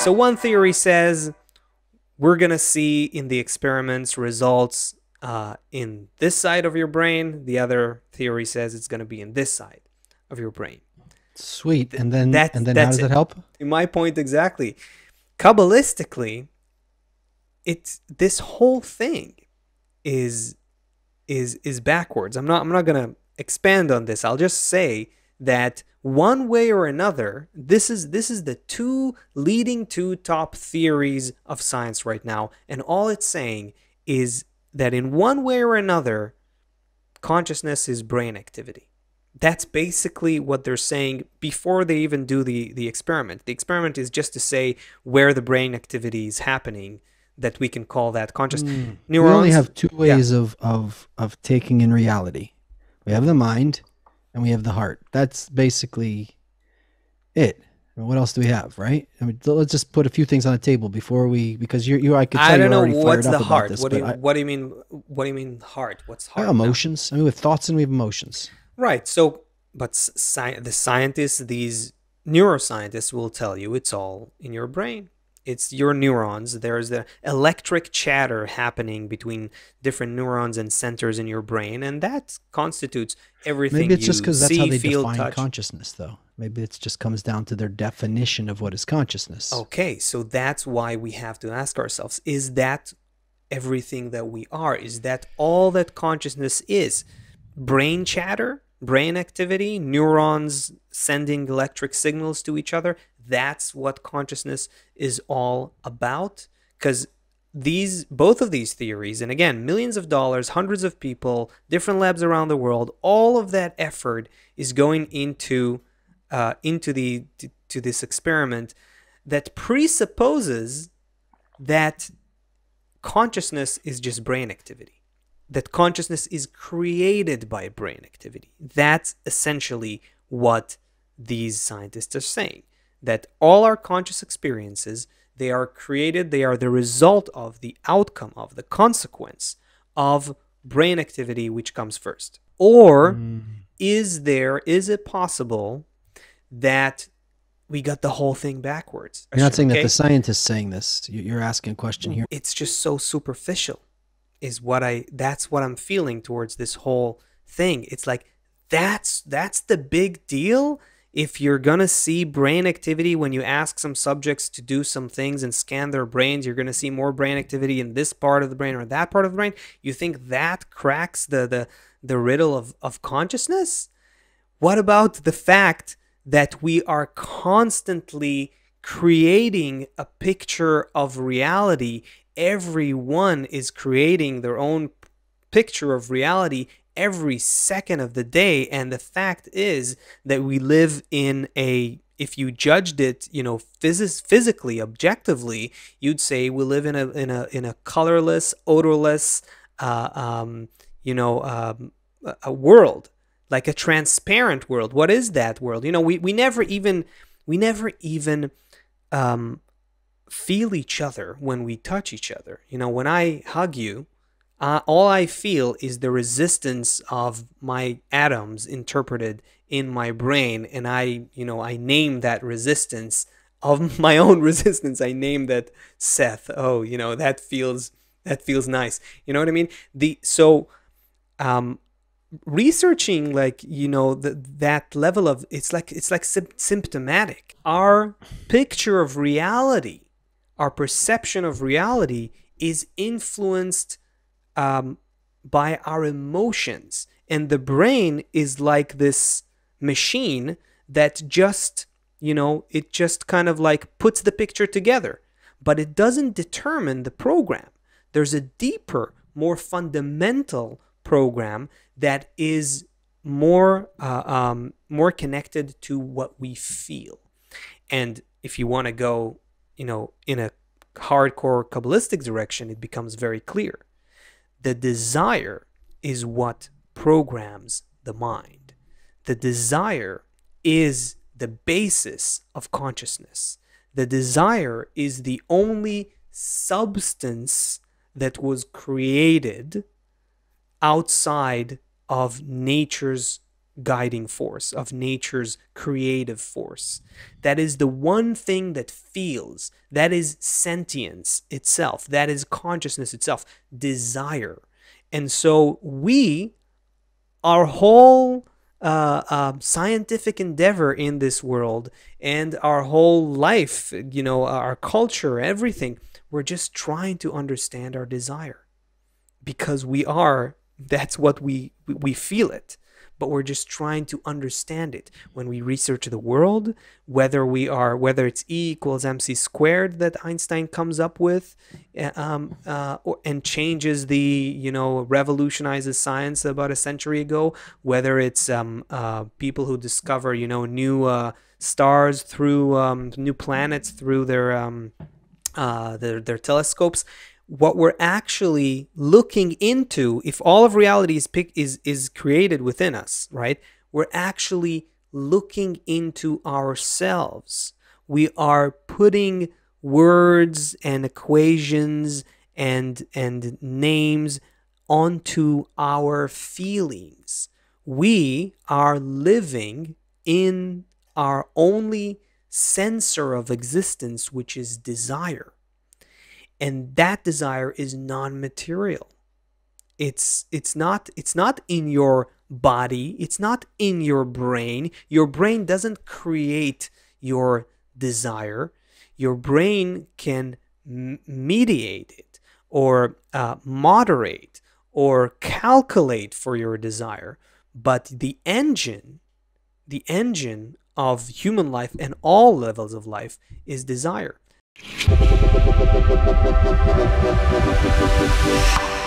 So one theory says we're going to see in the experiments results uh, in this side of your brain. The other theory says it's going to be in this side of your brain. Sweet. And then, that, and then how does it. that help? In my point, exactly. Kabbalistically, it's this whole thing is is is backwards. I'm not I'm not gonna expand on this. I'll just say that one way or another, this is this is the two leading two top theories of science right now, and all it's saying is that in one way or another, consciousness is brain activity. That's basically what they're saying before they even do the, the experiment. The experiment is just to say where the brain activity is happening that we can call that conscious. Mm. Neurons, we only have two ways yeah. of, of, of taking in reality. We have the mind and we have the heart. That's basically it. I mean, what else do we have, right? I mean, let's just put a few things on the table before we, because you, you, I could. Tell I don't know what's the heart. This, what, do you, I, what do you mean? What do you mean heart? What's heart? emotions. Now? I mean, we have thoughts and we have emotions. Right. So, but sci- the scientists, these neuroscientists, will tell you it's all in your brain it's your neurons. There's the electric chatter happening between different neurons and centers in your brain, and that constitutes everything. Maybe it's just because that's how they feel, define touch. consciousness, though. Maybe it just comes down to their definition of what is consciousness. Okay, so that's why we have to ask ourselves: Is that everything that we are? Is that all that consciousness is? Brain chatter brain activity, neurons sending electric signals to each other. That's what consciousness is all about. Because these, both of these theories, and again, millions of dollars, hundreds of people, different labs around the world, all of that effort is going into uh, into the to, to this experiment that presupposes that consciousness is just brain activity that consciousness is created by brain activity. That's essentially what these scientists are saying that all our conscious experiences they are created they are the result of the outcome of the consequence of brain activity which comes first or mm. is there is it possible that we got the whole thing backwards you're not saying okay? that the scientist saying this you're asking a question here it's just so superficial is what I that's what I'm feeling towards this whole thing. It's like that's that's the big deal if you're going to see brain activity when you ask some subjects to do some things and scan their brains, you're going to see more brain activity in this part of the brain or that part of the brain. You think that cracks the the the riddle of, of consciousness? What about the fact that we are constantly creating a picture of reality everyone is creating their own picture of reality every second of the day and the fact is that we live in a if you judged it you know phys- physically objectively you'd say we live in a in a in a colorless odorless uh, um, you know um, a world like a transparent world what is that world you know we, we never even we never even um, feel each other when we touch each other. You know, when I hug you, uh, all I feel is the resistance of my atoms interpreted in my brain, and I, you know, I name that resistance of my own resistance. I name that Seth. Oh, you know, that feels that feels nice. You know what I mean? The so. Um, researching like you know the, that level of it's like it's like sy symptomatic our picture of reality our perception of reality is influenced um, by our emotions. And the brain is like this machine that just, you know, it just kind of like puts the picture together, but it doesn't determine the program. There's a deeper, more fundamental program that is more uh, um, more connected to what we feel. And if you want to go, you know, in a hardcore Kabbalistic direction, it becomes very clear. The desire is what programs the mind. The desire is the basis of consciousness. The desire is the only substance that was created outside of nature's guiding force, of nature's creative force. That is the one thing that feels, that is sentience itself, that is consciousness itself, desire. And so we, our whole uh, uh, scientific endeavor in this world and our whole life, you know, our culture, everything, we're just trying to understand our desire because we are, that's what we, we feel it but we're just trying to understand it. When we research the world, whether we are whether it's E equals mc squared that Einstein comes up with, eh, um, uh, or, and changes the you know revolutionizes science about a century ago, whether it's um, uh, people who discover you know new uh, stars through um, new planets through their um, uh, their, their telescopes what we're actually looking into if all of reality is pick, is is created within us right we're actually looking into ourselves we are putting words and equations and and names onto our feelings we are living in our only sensor of existence which is desire and that desire is non-material it's it's not it's not in your body it's not in your brain your brain doesn't create your desire your brain can mediate it or uh, moderate or calculate for your desire but the engine the engine of human life and all levels of life is desire Thank you.